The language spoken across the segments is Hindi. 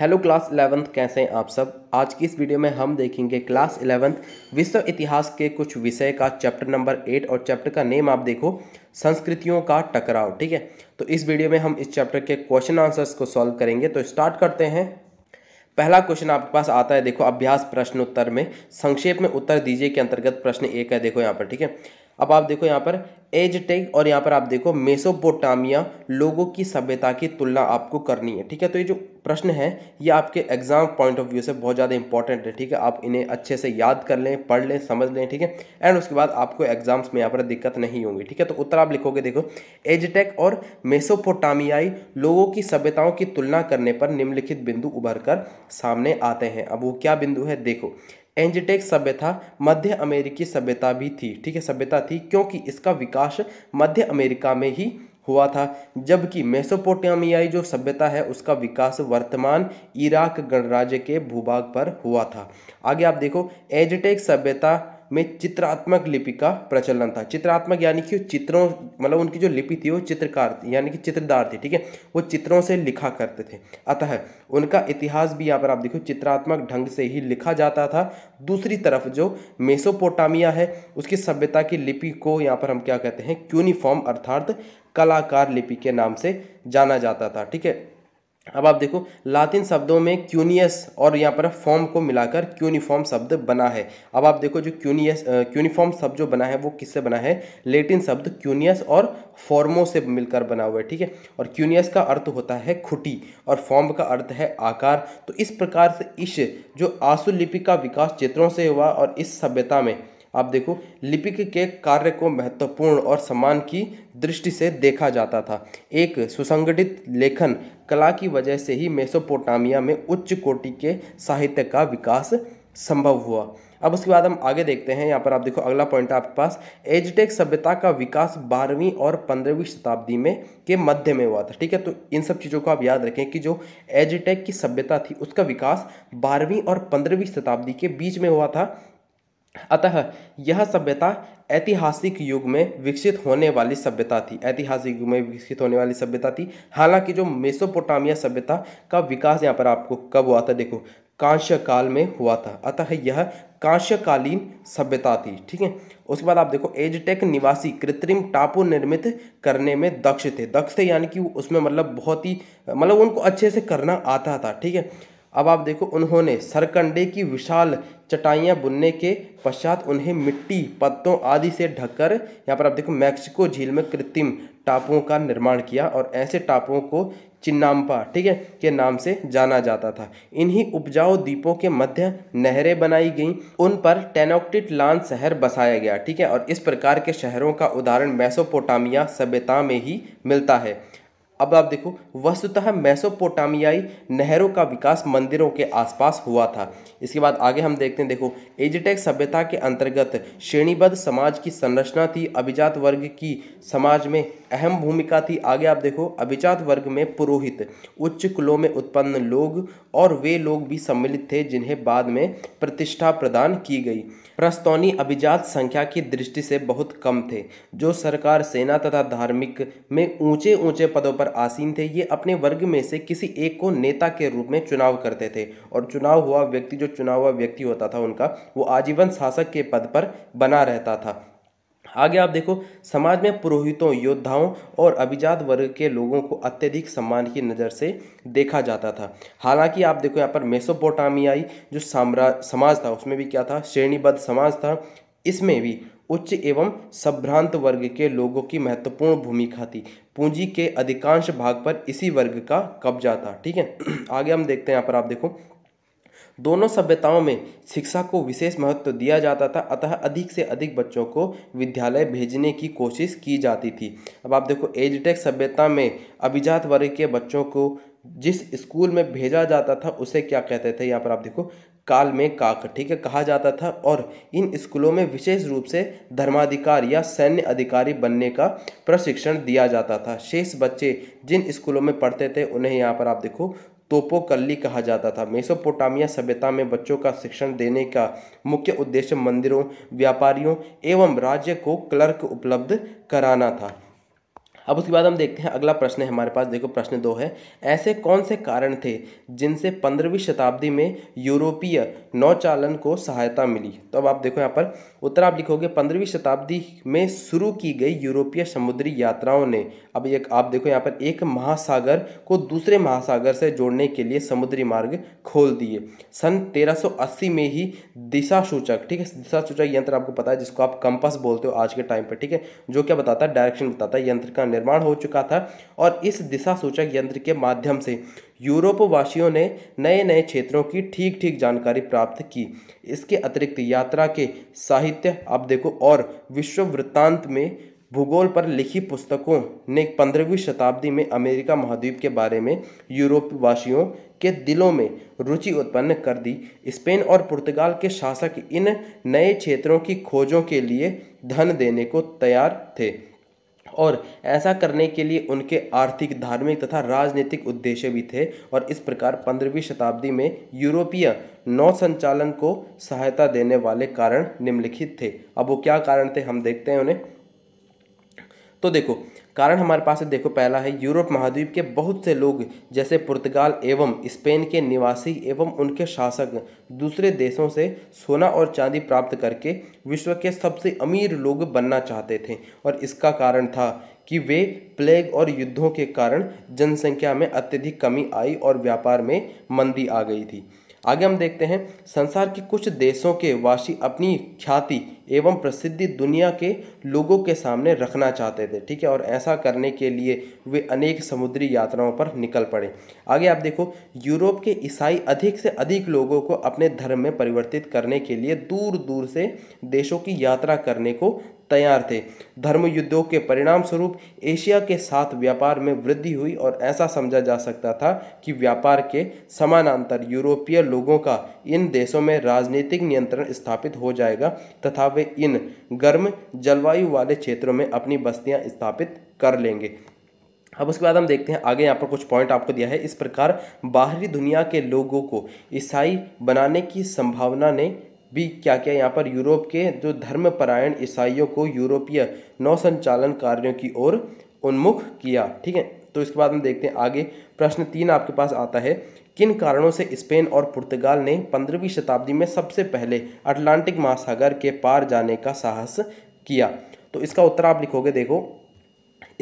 हेलो क्लास इलेवंथ कैसे हैं आप सब आज की इस वीडियो में हम देखेंगे क्लास इलेवंथ विश्व इतिहास के कुछ विषय का चैप्टर नंबर एट और चैप्टर का नेम आप देखो संस्कृतियों का टकराव ठीक है तो इस वीडियो में हम इस चैप्टर के क्वेश्चन आंसर्स को सॉल्व करेंगे तो स्टार्ट करते हैं पहला क्वेश्चन आपके पास आता है देखो अभ्यास प्रश्न उत्तर में संक्षेप में उत्तर दीजिए के अंतर्गत प्रश्न एक है देखो यहाँ पर ठीक है अब आप देखो यहाँ पर एजटेक और यहाँ पर आप देखो मेसोपोटामिया लोगों की सभ्यता की तुलना आपको करनी है ठीक है तो ये जो प्रश्न है ये आपके एग्जाम पॉइंट ऑफ व्यू से बहुत ज़्यादा इंपॉर्टेंट है ठीक है आप इन्हें अच्छे से याद कर लें पढ़ लें समझ लें ठीक है एंड उसके बाद आपको एग्जाम्स में यहाँ पर दिक्कत नहीं होगी ठीक है तो उत्तर आप लिखोगे देखो एजटेक और मेसोपोटामियाई लोगों की सभ्यताओं की तुलना करने पर निम्नलिखित बिंदु उभर कर सामने आते हैं अब वो क्या बिंदु है देखो एंजटेक सभ्यता मध्य अमेरिकी सभ्यता भी थी ठीक है सभ्यता थी क्योंकि इसका विकास मध्य अमेरिका में ही हुआ था जबकि मेसोपोटामियाई जो सभ्यता है उसका विकास वर्तमान इराक गणराज्य के भूभाग पर हुआ था आगे आप देखो एजटेक सभ्यता में चित्रात्मक लिपि का प्रचलन था चित्रात्मक यानी कि चित्रों मतलब उनकी जो लिपि थी वो चित्रकार थी यानी कि चित्रदार थी ठीक है वो चित्रों से लिखा करते थे अतः उनका इतिहास भी यहाँ पर आप देखो चित्रात्मक ढंग से ही लिखा जाता था दूसरी तरफ जो मेसोपोटामिया है उसकी सभ्यता की लिपि को यहाँ पर हम क्या कहते हैं क्यूनिफॉर्म अर्थात कलाकार लिपि के नाम से जाना जाता था ठीक है अब आप देखो लातिन शब्दों में क्यूनियस और यहाँ पर फॉर्म को मिलाकर क्यूनिफॉर्म शब्द बना है अब आप देखो जो क्यूनियस क्यूनिफॉर्म शब्द जो बना है वो किससे बना है लेटिन शब्द क्यूनियस और फॉर्मो से मिलकर बना हुआ है ठीक है और क्यूनियस का अर्थ होता है खुटी और फॉर्म का अर्थ है आकार तो इस प्रकार से इस जो आसु लिपि का विकास चित्रों से हुआ और इस सभ्यता में आप देखो लिपिक के कार्य को महत्वपूर्ण और समान की दृष्टि से देखा जाता था एक सुसंगठित लेखन कला की वजह से ही मेसोपोटामिया में उच्च कोटि के साहित्य का विकास संभव हुआ अब उसके बाद हम आगे देखते हैं यहाँ पर आप देखो अगला पॉइंट आपके पास एजटेक सभ्यता का विकास बारहवीं और पंद्रहवीं शताब्दी में के मध्य में हुआ था ठीक है तो इन सब चीज़ों को आप याद रखें कि जो एजटेक की सभ्यता थी उसका विकास बारहवीं और पंद्रहवीं शताब्दी के बीच में हुआ था अतः यह सभ्यता ऐतिहासिक युग में विकसित होने वाली सभ्यता थी ऐतिहासिक युग में विकसित होने वाली सभ्यता थी हालांकि जो मेसोपोटामिया सभ्यता का विकास यहाँ पर आपको कब हुआ था देखो कांश्य काल में हुआ था अतः यह कांश्यकालीन सभ्यता थी ठीक है उसके बाद आप देखो एजटेक निवासी कृत्रिम टापू निर्मित करने में दक्ष थे दक्ष थे यानी कि उसमें मतलब बहुत ही मतलब उनको अच्छे से करना आता था ठीक है अब आप देखो उन्होंने सरकंडे की विशाल चटाइयाँ बुनने के पश्चात उन्हें मिट्टी पत्तों आदि से ढककर यहाँ पर आप देखो मैक्सिको झील में कृत्रिम टापुओं का निर्माण किया और ऐसे टापुओं को चिन्नाम्पा ठीक है के नाम से जाना जाता था इन्हीं उपजाऊ द्वीपों के मध्य नहरें बनाई गईं उन पर टेनोक्टिट लान शहर बसाया गया ठीक है और इस प्रकार के शहरों का उदाहरण मैसोपोटामिया सभ्यता में ही मिलता है अब आप देखो वस्तुतः मैसोपोटामियाई नहरों का विकास मंदिरों के आसपास हुआ था इसके बाद आगे हम देखते हैं देखो एजिटेक सभ्यता के अंतर्गत श्रेणीबद्ध समाज की संरचना थी अभिजात वर्ग की समाज में अहम भूमिका थी आगे आप देखो अभिजात वर्ग में पुरोहित उच्च कुलों में उत्पन्न लोग और वे लोग भी सम्मिलित थे जिन्हें बाद में प्रतिष्ठा प्रदान की गई प्रस्तौनी अभिजात संख्या की दृष्टि से बहुत कम थे जो सरकार सेना तथा धार्मिक में ऊंचे ऊंचे पदों पर आसीन थे ये अपने वर्ग में से किसी एक को नेता के रूप में चुनाव करते थे और चुनाव हुआ व्यक्ति जो चुनाव हुआ व्यक्ति होता था उनका वो आजीवन शासक के पद पर बना रहता था आगे आप देखो समाज में पुरोहितों योद्धाओं और अभिजात वर्ग के लोगों को अत्यधिक सम्मान की नज़र से देखा जाता था हालांकि आप देखो यहाँ पर मेसोपोटामियाई जो साम्राज्य समाज था उसमें भी क्या था श्रेणीबद्ध समाज था इसमें भी उच्च एवं संभ्रांत वर्ग के लोगों की महत्वपूर्ण भूमिका थी पूंजी के अधिकांश भाग पर इसी वर्ग का कब्जा था ठीक है आगे हम देखते हैं यहाँ पर आप देखो दोनों सभ्यताओं में शिक्षा को विशेष महत्व दिया जाता था अतः अधिक से अधिक बच्चों को विद्यालय भेजने की कोशिश की जाती थी अब आप देखो एजटेक सभ्यता में अभिजात वर्ग के बच्चों को जिस स्कूल में भेजा जाता था उसे क्या कहते थे यहाँ पर आप देखो काल में काक ठीक है कहा जाता था और इन स्कूलों में विशेष रूप से धर्माधिकार या सैन्य अधिकारी बनने का प्रशिक्षण दिया जाता था शेष बच्चे जिन स्कूलों में पढ़ते थे उन्हें यहाँ पर आप देखो तोपोकल्ली कहा जाता था मेसोपोटामिया सभ्यता में बच्चों का शिक्षण देने का मुख्य उद्देश्य मंदिरों व्यापारियों एवं राज्य को क्लर्क उपलब्ध कराना था अब उसके बाद हम देखते हैं अगला प्रश्न है हमारे पास देखो प्रश्न दो है ऐसे कौन से कारण थे जिनसे पंद्रहवीं शताब्दी में यूरोपीय नौचालन को सहायता मिली तो अब आप देखो यहाँ पर उत्तर आप लिखोगे पंद्रहवीं शताब्दी में शुरू की गई यूरोपीय समुद्री यात्राओं ने अब एक आप देखो यहाँ पर एक महासागर को दूसरे महासागर से जोड़ने के लिए समुद्री मार्ग खोल दिए सन तेरह में ही दिशा सूचक ठीक है दिशा सूचक यंत्र आपको पता है जिसको आप कंपस बोलते हो आज के टाइम पर ठीक है जो क्या बताता है डायरेक्शन बताता है यंत्र का निर्माण हो चुका था और इस दिशा सूचक यंत्र के माध्यम से यूरोप वासियों ने नए नए क्षेत्रों की ठीक ठीक जानकारी प्राप्त की इसके अतिरिक्त यात्रा के साहित्य आप देखो और विश्व वृत्तांत में भूगोल पर लिखी पुस्तकों ने पंद्रहवीं शताब्दी में अमेरिका महाद्वीप के बारे में यूरोप वासियों के दिलों में रुचि उत्पन्न कर दी स्पेन और पुर्तगाल के शासक इन नए क्षेत्रों की खोजों के लिए धन देने को तैयार थे और ऐसा करने के लिए उनके आर्थिक धार्मिक तथा राजनीतिक उद्देश्य भी थे और इस प्रकार पंद्रहवीं शताब्दी में यूरोपीय नौ संचालन को सहायता देने वाले कारण निम्नलिखित थे अब वो क्या कारण थे हम देखते हैं उन्हें तो देखो कारण हमारे पास है देखो पहला है यूरोप महाद्वीप के बहुत से लोग जैसे पुर्तगाल एवं स्पेन के निवासी एवं उनके शासक दूसरे देशों से सोना और चांदी प्राप्त करके विश्व के सबसे अमीर लोग बनना चाहते थे और इसका कारण था कि वे प्लेग और युद्धों के कारण जनसंख्या में अत्यधिक कमी आई और व्यापार में मंदी आ गई थी आगे हम देखते हैं संसार के कुछ देशों के वासी अपनी ख्याति एवं प्रसिद्धि दुनिया के लोगों के सामने रखना चाहते थे ठीक है और ऐसा करने के लिए वे अनेक समुद्री यात्राओं पर निकल पड़े आगे आप देखो यूरोप के ईसाई अधिक से अधिक लोगों को अपने धर्म में परिवर्तित करने के लिए दूर दूर से देशों की यात्रा करने को तैयार थे धर्म युद्धों के परिणाम स्वरूप एशिया के साथ व्यापार में वृद्धि हुई और ऐसा समझा जा सकता था कि व्यापार के समानांतर यूरोपीय लोगों का इन देशों में राजनीतिक नियंत्रण स्थापित हो जाएगा तथा वे इन गर्म जलवायु वाले क्षेत्रों में अपनी बस्तियां स्थापित कर लेंगे अब उसके बाद हम देखते हैं आगे यहाँ पर कुछ पॉइंट आपको दिया है इस प्रकार बाहरी दुनिया के लोगों को ईसाई बनाने की संभावना ने भी क्या क्या यहाँ पर यूरोप के जो धर्मपरायण ईसाइयों को यूरोपीय नौसंचालन कार्यों की ओर उन्मुख किया ठीक है तो इसके बाद हम देखते हैं आगे प्रश्न तीन आपके पास आता है किन कारणों से स्पेन और पुर्तगाल ने पंद्रहवीं शताब्दी में सबसे पहले अटलांटिक महासागर के पार जाने का साहस किया तो इसका उत्तर आप लिखोगे देखो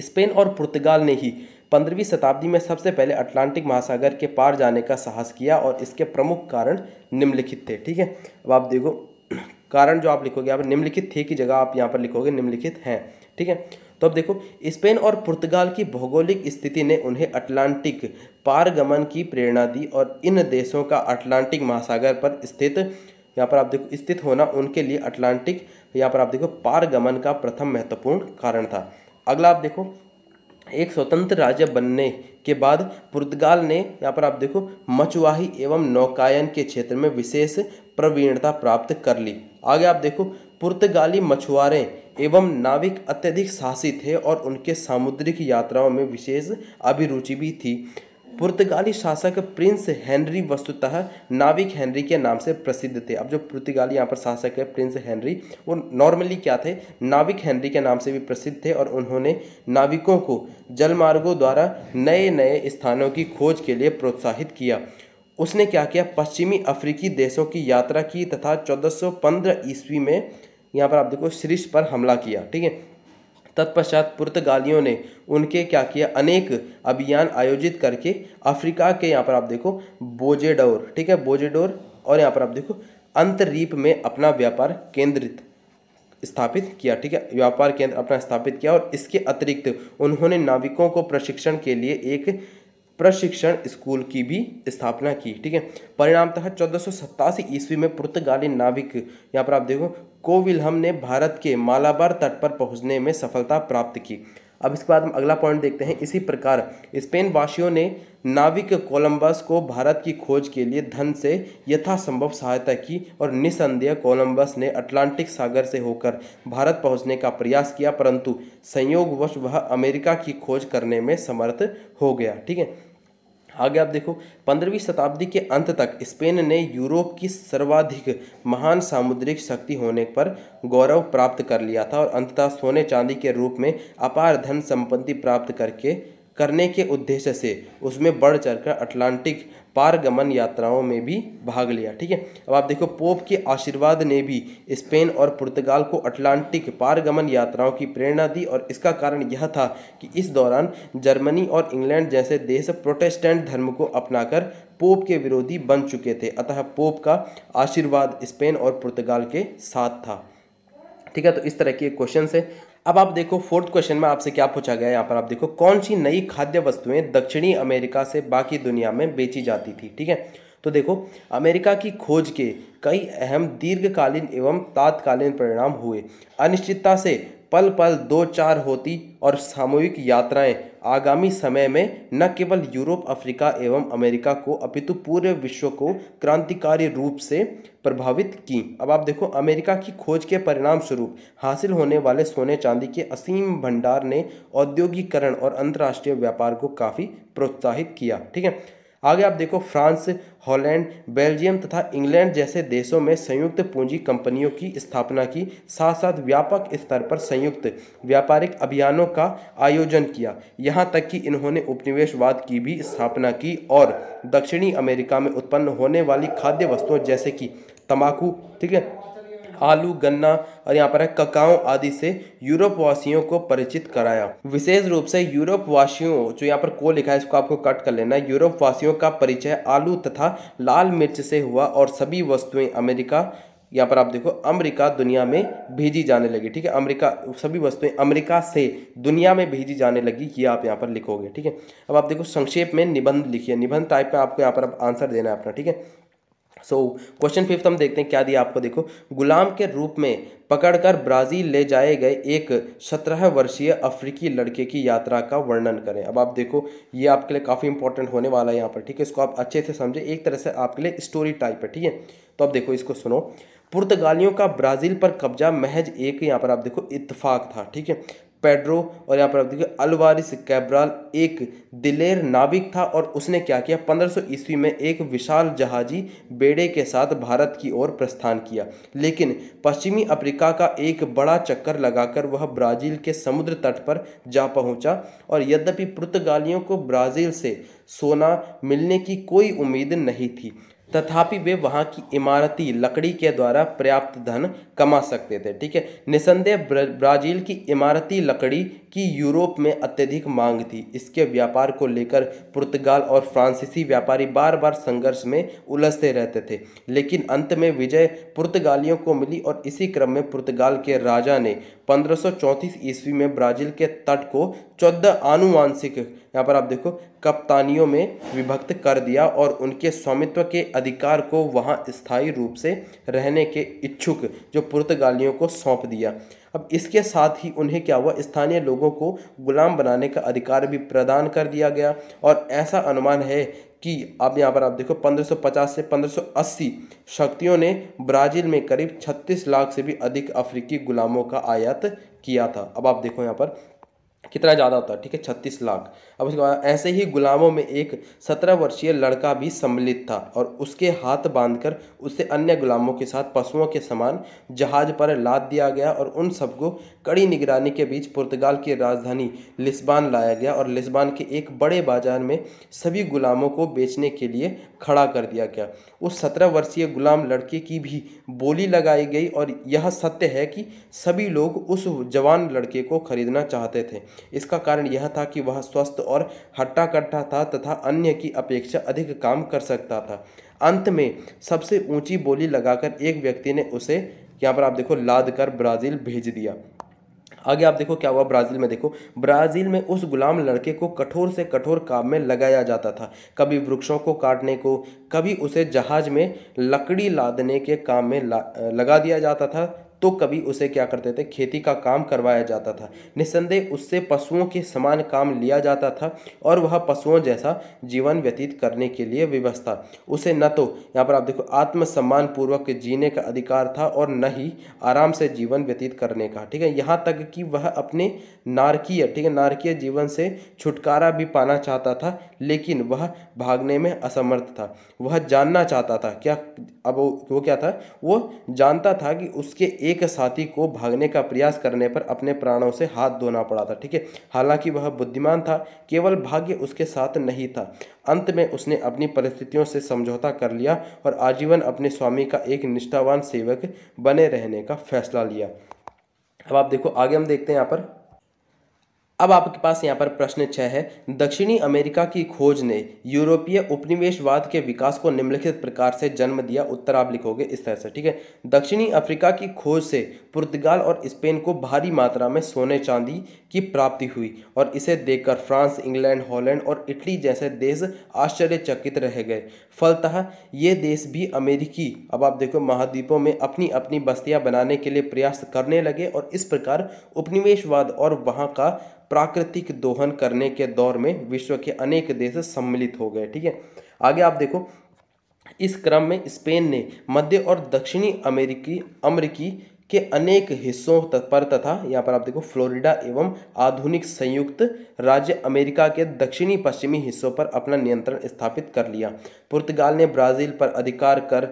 स्पेन और पुर्तगाल ने ही पंद्रहवीं शताब्दी में सबसे पहले अटलांटिक महासागर के पार जाने का साहस किया और इसके प्रमुख कारण निम्नलिखित थे ठीक है अब आप देखो कारण जो आप लिखोगे आप निम्नलिखित थे की जगह आप यहाँ पर लिखोगे निम्नलिखित हैं ठीक है तो अब देखो स्पेन और पुर्तगाल की भौगोलिक स्थिति ने उन्हें अटलांटिक पारगमन की प्रेरणा दी और इन देशों का अटलांटिक महासागर पर स्थित यहाँ पर आप देखो स्थित होना उनके लिए अटलांटिक यहाँ पर आप देखो पारगमन का प्रथम महत्वपूर्ण कारण था अगला आप देखो एक स्वतंत्र राज्य बनने के बाद पुर्तगाल ने यहाँ पर आप देखो मचुआही एवं नौकायन के क्षेत्र में विशेष प्रवीणता प्राप्त कर ली आगे आप देखो पुर्तगाली मछुआरे एवं नाविक अत्यधिक साहसी थे और उनके सामुद्रिक यात्राओं में विशेष अभिरुचि भी थी पुर्तगाली शासक प्रिंस हेनरी वस्तुतः नाविक हेनरी के नाम से प्रसिद्ध थे अब जो पुर्तगाली यहाँ पर शासक है प्रिंस हेनरी वो नॉर्मली क्या थे नाविक हेनरी के नाम से भी प्रसिद्ध थे और उन्होंने नाविकों को जलमार्गों द्वारा नए नए स्थानों की खोज के लिए प्रोत्साहित किया उसने क्या किया पश्चिमी अफ्रीकी देशों की यात्रा की तथा चौदह ईस्वी में यहाँ पर आप देखो शीर्ष पर हमला किया ठीक है तत्पश्चात पुर्तगालियों ने उनके क्या किया अनेक अभियान आयोजित करके अफ्रीका के यहाँ पर आप देखो बोजेडोर ठीक है बोजेडोर और यहाँ पर आप देखो अंतरीप में अपना व्यापार केंद्रित स्थापित किया ठीक है व्यापार केंद्र अपना स्थापित किया और इसके अतिरिक्त उन्होंने नाविकों को प्रशिक्षण के लिए एक प्रशिक्षण स्कूल की भी स्थापना की ठीक है परिणामतः चौदह सौ ईस्वी में पुर्तगाली नाविक यहाँ पर आप देखो कोविलहम ने भारत के मालाबार तट पर पहुंचने में सफलता प्राप्त की अब इसके बाद हम अगला पॉइंट देखते हैं इसी प्रकार स्पेन वासियों ने नाविक कोलंबस को भारत की खोज के लिए धन से यथासंभव सहायता की और निसंदेह कोलंबस ने अटलांटिक सागर से होकर भारत पहुंचने का प्रयास किया परंतु संयोगवश वह अमेरिका की खोज करने में समर्थ हो गया ठीक है आगे आप देखो पंद्रहवीं शताब्दी के अंत तक स्पेन ने यूरोप की सर्वाधिक महान सामुद्रिक शक्ति होने पर गौरव प्राप्त कर लिया था और अंततः सोने चांदी के रूप में अपार धन संपत्ति प्राप्त करके करने के उद्देश्य से उसमें बढ़ चढ़कर अटलांटिक पारगमन यात्राओं में भी भाग लिया ठीक है अब आप देखो पोप के आशीर्वाद ने भी स्पेन और पुर्तगाल को अटलांटिक पारगमन यात्राओं की प्रेरणा दी और इसका कारण यह था कि इस दौरान जर्मनी और इंग्लैंड जैसे देश प्रोटेस्टेंट धर्म को अपनाकर पोप के विरोधी बन चुके थे अतः पोप का आशीर्वाद स्पेन और पुर्तगाल के साथ था ठीक है तो इस तरह के क्वेश्चन है अब आप देखो फोर्थ क्वेश्चन में आपसे क्या पूछा गया यहाँ पर आप देखो कौन सी नई खाद्य वस्तुएं दक्षिणी अमेरिका से बाकी दुनिया में बेची जाती थी ठीक है तो देखो अमेरिका की खोज के कई अहम दीर्घकालीन एवं तात्कालीन परिणाम हुए अनिश्चितता से पल पल दो चार होती और सामूहिक यात्राएं आगामी समय में न केवल यूरोप अफ्रीका एवं अमेरिका को अपितु पूरे विश्व को क्रांतिकारी रूप से प्रभावित की अब आप देखो अमेरिका की खोज के परिणाम स्वरूप हासिल होने वाले सोने चांदी के असीम भंडार ने औद्योगिकरण और अंतर्राष्ट्रीय व्यापार को काफ़ी प्रोत्साहित किया ठीक है आगे आप देखो फ्रांस हॉलैंड बेल्जियम तथा इंग्लैंड जैसे देशों में संयुक्त पूंजी कंपनियों की स्थापना की साथ साथ व्यापक स्तर पर संयुक्त व्यापारिक अभियानों का आयोजन किया यहाँ तक कि इन्होंने उपनिवेशवाद की भी स्थापना की और दक्षिणी अमेरिका में उत्पन्न होने वाली खाद्य वस्तुओं जैसे कि तंबाकू ठीक है आलू गन्ना और यहाँ पर है ककाओ आदि से यूरोप वासियों को परिचित कराया विशेष रूप से यूरोप वासियों जो यहाँ पर को लिखा है इसको आपको कट कर लेना है यूरोप वासियों का परिचय आलू तथा लाल मिर्च से हुआ और सभी वस्तुएं अमेरिका यहाँ पर आप देखो अमेरिका दुनिया में भेजी जाने लगी ठीक है अमेरिका सभी वस्तुएं अमेरिका से दुनिया में भेजी जाने लगी ये आप यहाँ पर लिखोगे ठीक है अब आप देखो संक्षेप में निबंध लिखिए निबंध टाइप में आपको यहाँ पर आप आंसर देना है अपना ठीक है सो क्वेश्चन फिफ्थ हम देखते हैं क्या दिया आपको देखो गुलाम के रूप में पकड़कर ब्राज़ील ले जाए गए एक सत्रह वर्षीय अफ्रीकी लड़के की यात्रा का वर्णन करें अब आप देखो ये आपके लिए काफ़ी इंपॉर्टेंट होने वाला है यहाँ पर ठीक है इसको आप अच्छे से समझें एक तरह से आपके लिए स्टोरी टाइप है ठीक है तो आप देखो इसको सुनो पुर्तगालियों का ब्राज़ील पर कब्जा महज एक यहाँ पर आप देखो इतफाक था ठीक है पेड्रो और यहाँ पर आप देखिए अलवारिस कैब्राल एक दिलेर नाविक था और उसने क्या किया 1500 ईस्वी में एक विशाल जहाजी बेड़े के साथ भारत की ओर प्रस्थान किया लेकिन पश्चिमी अफ्रीका का एक बड़ा चक्कर लगाकर वह ब्राज़ील के समुद्र तट पर जा पहुंचा और यद्यपि पुर्तगालियों को ब्राज़ील से सोना मिलने की कोई उम्मीद नहीं थी तथापि वे वहाँ की इमारती लकड़ी के द्वारा पर्याप्त धन कमा सकते थे ठीक है निसंदेह ब्राजील की इमारती लकड़ी की यूरोप में अत्यधिक मांग थी इसके व्यापार को लेकर पुर्तगाल और फ्रांसीसी व्यापारी बार बार संघर्ष में उलझते रहते थे लेकिन अंत में विजय पुर्तगालियों को मिली और इसी क्रम में पुर्तगाल के राजा ने पंद्रह ईस्वी में ब्राज़ील के तट को चौदह आनुवांशिक यहाँ पर आप देखो कप्तानियों में विभक्त कर दिया और उनके स्वामित्व के अधिकार को वहाँ स्थायी रूप से रहने के इच्छुक जो पुर्तगालियों को सौंप दिया अब इसके साथ ही उन्हें क्या हुआ स्थानीय लोगों को गुलाम बनाने का अधिकार भी प्रदान कर दिया गया और ऐसा अनुमान है कि अब यहाँ पर आप देखो 1550 से 1580 शक्तियों ने ब्राज़ील में करीब 36 लाख से भी अधिक अफ्रीकी गुलामों का आयात किया था अब आप देखो यहाँ पर कितना ज़्यादा होता है ठीक है छत्तीस लाख अब उसके बाद ऐसे ही गुलामों में एक सत्रह वर्षीय लड़का भी सम्मिलित था और उसके हाथ बांधकर उसे अन्य गुलामों के साथ पशुओं के समान जहाज पर लाद दिया गया और उन सबको कड़ी निगरानी के बीच पुर्तगाल की राजधानी लिस्बान लाया गया और लिस्बान के एक बड़े बाजार में सभी गुलामों को बेचने के लिए खड़ा कर दिया गया उस सत्रह वर्षीय गुलाम लड़के की भी बोली लगाई गई और यह सत्य है कि सभी लोग उस जवान लड़के को खरीदना चाहते थे इसका कारण यह था कि वह स्वस्थ और हट्टा कट्टा था तथा अन्य की अपेक्षा अधिक काम कर सकता था अंत में सबसे ऊंची बोली लगाकर एक व्यक्ति ने उसे यहाँ पर आप देखो लाद कर ब्राज़ील भेज दिया आगे आप देखो क्या हुआ ब्राज़ील में देखो ब्राज़ील में उस गुलाम लड़के को कठोर से कठोर काम में लगाया जाता था कभी वृक्षों को काटने को कभी उसे जहाज में लकड़ी लादने के काम में लगा दिया जाता था तो कभी उसे क्या करते थे खेती का काम करवाया जाता था निस्संदेह उससे पशुओं के समान काम लिया जाता था और वह पशुओं जैसा जीवन व्यतीत करने के लिए व्यवस्था उसे न तो यहाँ पर आप देखो आत्मसम्मान पूर्वक जीने का अधिकार था और न ही आराम से जीवन व्यतीत करने का ठीक है यहाँ तक कि वह अपने नारकीय ठीक है नारकीय जीवन से छुटकारा भी पाना चाहता था लेकिन वह भागने में असमर्थ था वह जानना चाहता था क्या अब वो, वो क्या था वो जानता था कि उसके एक एक साथी को भागने का प्रयास करने पर अपने प्राणों से हाथ धोना पड़ा था ठीक है हालांकि वह बुद्धिमान था केवल भाग्य उसके साथ नहीं था अंत में उसने अपनी परिस्थितियों से समझौता कर लिया और आजीवन अपने स्वामी का एक निष्ठावान सेवक बने रहने का फैसला लिया अब आप देखो आगे हम देखते हैं यहाँ पर अब आपके पास यहाँ पर प्रश्न छः है दक्षिणी अमेरिका की खोज ने यूरोपीय उपनिवेशवाद के विकास को निम्नलिखित प्रकार से जन्म दिया उत्तर आप लिखोगे इस तरह से ठीक है दक्षिणी अफ्रीका की खोज से पुर्तगाल और स्पेन को भारी मात्रा में सोने चांदी की प्राप्ति हुई और इसे देखकर फ्रांस इंग्लैंड हॉलैंड और इटली जैसे देश आश्चर्यचकित रह गए फलतः ये देश भी अमेरिकी अब आप देखो महाद्वीपों में अपनी अपनी बस्तियां बनाने के लिए प्रयास करने लगे और इस प्रकार उपनिवेशवाद और वहाँ का प्राकृतिक दोहन करने के दौर में विश्व के अनेक देश सम्मिलित हो गए ठीक है आगे आप देखो इस क्रम में स्पेन ने मध्य और दक्षिणी अमेरिकी अमरीकी के अनेक हिस्सों पर तथा यहाँ पर आप देखो फ्लोरिडा एवं आधुनिक संयुक्त राज्य अमेरिका के दक्षिणी पश्चिमी हिस्सों पर अपना नियंत्रण स्थापित कर लिया पुर्तगाल ने ब्राज़ील पर अधिकार कर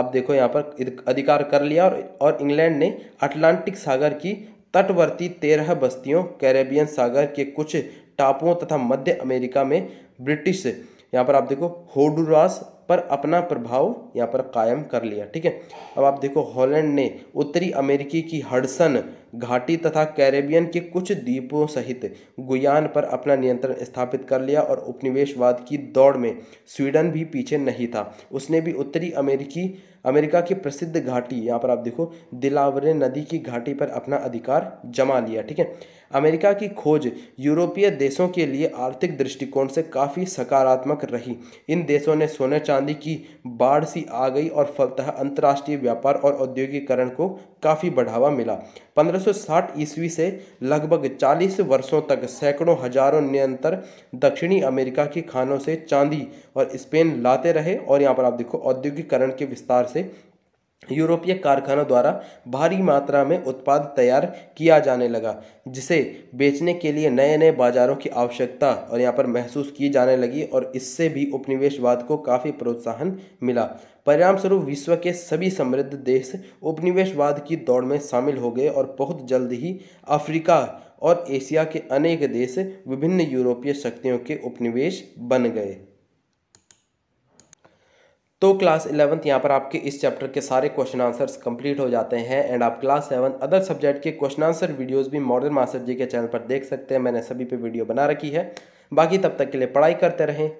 आप देखो यहाँ पर अधिकार कर लिया और और इंग्लैंड ने अटलांटिक सागर की तटवर्ती तेरह बस्तियों कैरेबियन सागर के कुछ टापुओं तथा मध्य अमेरिका में ब्रिटिश यहाँ पर आप देखो होडुरास पर अपना प्रभाव यहाँ पर कायम कर लिया ठीक है अब आप देखो हॉलैंड ने उत्तरी अमेरिकी की हडसन घाटी तथा कैरेबियन के कुछ द्वीपों सहित गुयान पर अपना नियंत्रण स्थापित कर लिया और उपनिवेशवाद की दौड़ में स्वीडन भी पीछे नहीं था उसने भी उत्तरी अमेरिकी अमेरिका की प्रसिद्ध घाटी यहाँ पर आप देखो दिलावरे नदी की घाटी पर अपना अधिकार जमा लिया ठीक है अमेरिका की खोज यूरोपीय देशों के लिए आर्थिक दृष्टिकोण से काफ़ी सकारात्मक रही इन देशों ने सोने चांदी की बाढ़ सी आ गई और फलतः अंतर्राष्ट्रीय व्यापार और औद्योगिकरण को काफ़ी बढ़ावा मिला 1560 ईस्वी से लगभग 40 वर्षों तक सैकड़ों हजारों निरंतर दक्षिणी अमेरिका की खानों से चांदी और स्पेन लाते रहे और यहाँ पर आप देखो औद्योगिकरण के विस्तार से से यूरोपीय कारखानों द्वारा भारी मात्रा में उत्पाद तैयार किया जाने लगा जिसे बेचने के लिए नए नए बाजारों की आवश्यकता और यहाँ पर महसूस की जाने लगी और इससे भी उपनिवेशवाद को काफ़ी प्रोत्साहन मिला परिणामस्वरूप विश्व के सभी समृद्ध देश उपनिवेशवाद की दौड़ में शामिल हो गए और बहुत जल्द ही अफ्रीका और एशिया के अनेक देश विभिन्न यूरोपीय शक्तियों के उपनिवेश बन गए तो क्लास इलेवंथ यहाँ पर आपके इस चैप्टर के सारे क्वेश्चन आंसर्स कंप्लीट हो जाते हैं एंड आप क्लास सेवन अदर सब्जेक्ट के क्वेश्चन आंसर वीडियोस भी मॉडर्न मास्टर जी के चैनल पर देख सकते हैं मैंने सभी पे वीडियो बना रखी है बाकी तब तक के लिए पढ़ाई करते रहें